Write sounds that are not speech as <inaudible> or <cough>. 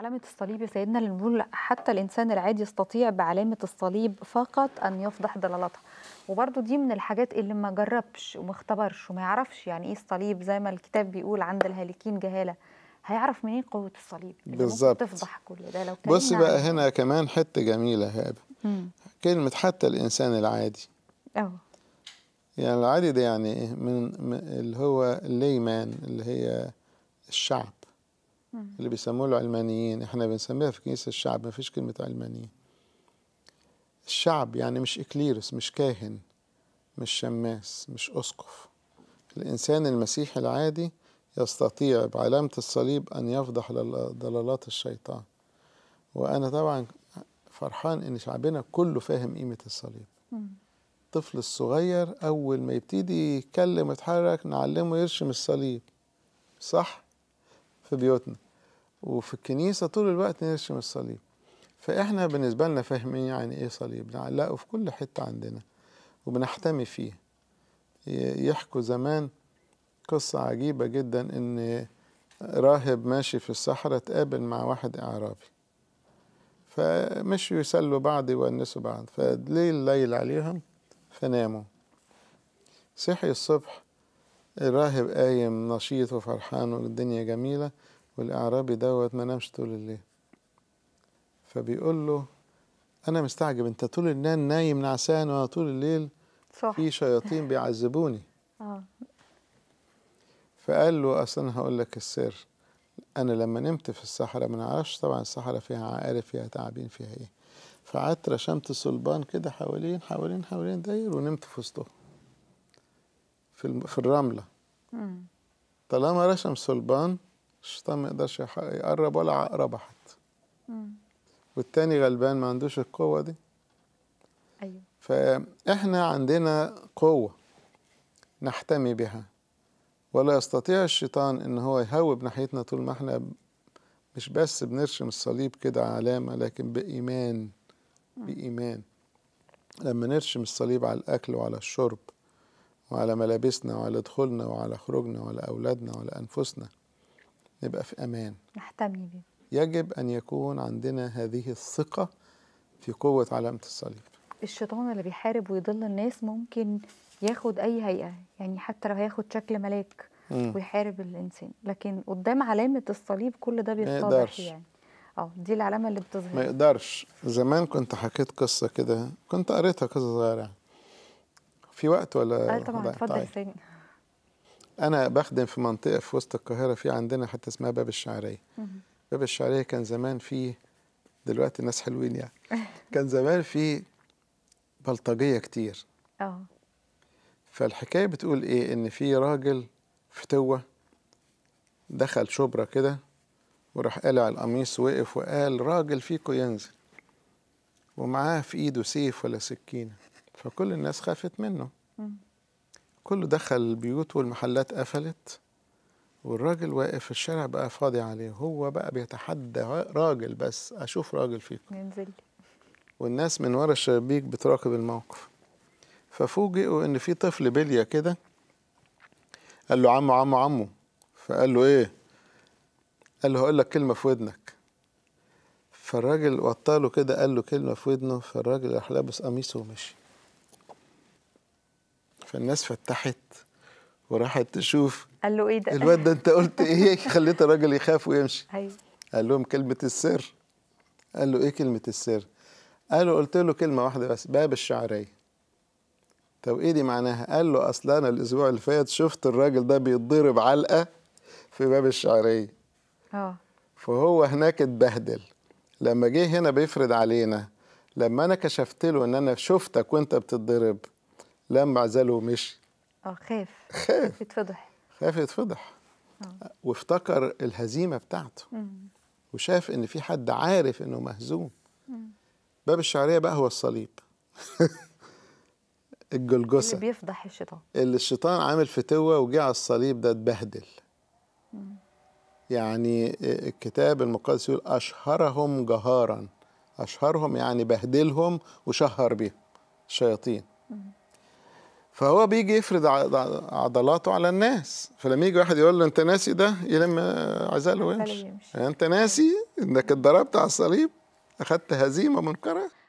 علامة الصليب يا سيدنا لنقول حتى الإنسان العادي يستطيع بعلامة الصليب فقط أن يفضح دلالتها وبرضو دي من الحاجات اللي ما جربش وما اختبرش وما يعرفش يعني إيه الصليب زي ما الكتاب بيقول عند الهالكين جهالة هيعرف منين إيه قوة الصليب بالظبط تفضح كل ده لو بص بقى يعني. هنا كمان حتة جميلة هابة كلمة حتى الإنسان العادي أوه. يعني العادي ده يعني إيه؟ من اللي هو الليمان اللي هي الشعب اللي بيسموه العلمانيين احنا بنسميها في كنيسة الشعب ما فيش كلمة علمانيين الشعب يعني مش إكليرس مش كاهن مش شماس مش أسقف الإنسان المسيحي العادي يستطيع بعلامة الصليب أن يفضح ضلالات الشيطان وأنا طبعا فرحان إن شعبنا كله فاهم قيمة الصليب الطفل الصغير أول ما يبتدي يتكلم ويتحرك نعلمه يرشم الصليب صح؟ في بيوتنا وفي الكنيسة طول الوقت نرسم الصليب فإحنا بالنسبة لنا فاهمين يعني إيه صليب نعلقه في كل حتة عندنا وبنحتمي فيه يحكوا زمان قصة عجيبة جدا إن راهب ماشي في الصحراء تقابل مع واحد إعرابي فمشوا يسلوا بعض يونسوا بعض فليل ليل عليهم فناموا صحي الصبح الراهب قايم نشيط وفرحان والدنيا جميلة والإعرابي دوت ما نامش طول الليل فبيقول له أنا مستعجب أنت طول الليل نايم نعسان وأنا طول الليل صح. في شياطين بيعذبوني <laughs> آه. فقال له أصلا هقول لك السر أنا لما نمت في الصحراء ما نعرفش طبعا الصحراء فيها عقارب فيها تعابين فيها إيه فقعدت رشمت صلبان كده حوالين حوالين حوالين داير ونمت في وسطهم في في الرمله طالما رسم صلبان الشيطان ما يقدرش يقرب ولا عقرب حتى والتاني غلبان ما عندوش القوه دي ايوه فاحنا عندنا قوه نحتمي بها ولا يستطيع الشيطان ان هو يهوب ناحيتنا طول ما احنا مش بس بنرشم الصليب كده علامه لكن بايمان بايمان لما نرشم الصليب على الاكل وعلى الشرب وعلى ملابسنا وعلى دخولنا وعلى خروجنا وعلى أولادنا وعلى أنفسنا نبقى في أمان نحتمي بيه يجب أن يكون عندنا هذه الثقة في قوة علامة الصليب الشيطان اللي بيحارب ويضل الناس ممكن ياخد أي هيئة يعني حتى لو هياخد شكل ملاك ويحارب الإنسان لكن قدام علامة الصليب كل ده بيتضح يعني اه دي العلامة اللي بتظهر ما يقدرش زمان كنت حكيت قصة كده كنت قريتها قصة صغيرة يعني في وقت ولا قال آه، طبعا اتفضل حسين طيب. انا بخدم في منطقه في وسط القاهره في عندنا حته اسمها باب الشعريه باب الشعريه كان زمان فيه دلوقتي الناس حلوين يعني <laughs> كان زمان فيه بلطجيه كتير اه فالحكايه بتقول ايه ان في راجل فتوه دخل شبرا كده وراح قلع القميص وقف وقال راجل فيكو ينزل ومعاه في ايده سيف ولا سكينه فكل الناس خافت منه كله دخل البيوت والمحلات قفلت والراجل واقف في الشارع بقى فاضي عليه هو بقى بيتحدى راجل بس اشوف راجل فيكم ينزل والناس من ورا الشبابيك بتراقب الموقف ففوجئوا ان في طفل بليه كده قال له عمو عمو عمو فقال له ايه قال له هقول لك كلمه في ودنك فالراجل وطاله كده قال له كلمه في ودنه فالراجل راح لابس قميصه ومشي فالناس فتحت وراحت تشوف قال له ايه ده الواد ده انت قلت ايه <laughs> خليت الراجل يخاف ويمشي ايوه قال لهم كلمه السر قال له ايه كلمه السر قالوا قلت له كلمه واحده بس باب الشعريه طب ايه دي معناها قال له اصل انا الاسبوع اللي فات شفت الراجل ده بيتضرب علقه في باب الشعريه اه فهو هناك اتبهدل لما جه هنا بيفرض علينا لما انا كشفت له ان انا شفتك وانت بتتضرب لما عزله ومشي اه خاف خاف يتفضح خاف يتفضح اه. وافتكر الهزيمه بتاعته مم. وشاف ان في حد عارف انه مهزوم مم. باب الشعريه بقى هو الصليب <laughs> الجلجسه اللي بيفضح الشيطان اللي الشيطان عامل فتوه وجه على الصليب ده اتبهدل يعني الكتاب المقدس يقول اشهرهم جهارا اشهرهم يعني بهدلهم وشهر بيهم الشياطين مم. فهو بيجي يفرض عضلاته على الناس فلما يجي واحد يقول له انت ناسي ده يلم عزاله ويمشي يعني انت ناسي انك اتضربت على الصليب اخذت هزيمه منكره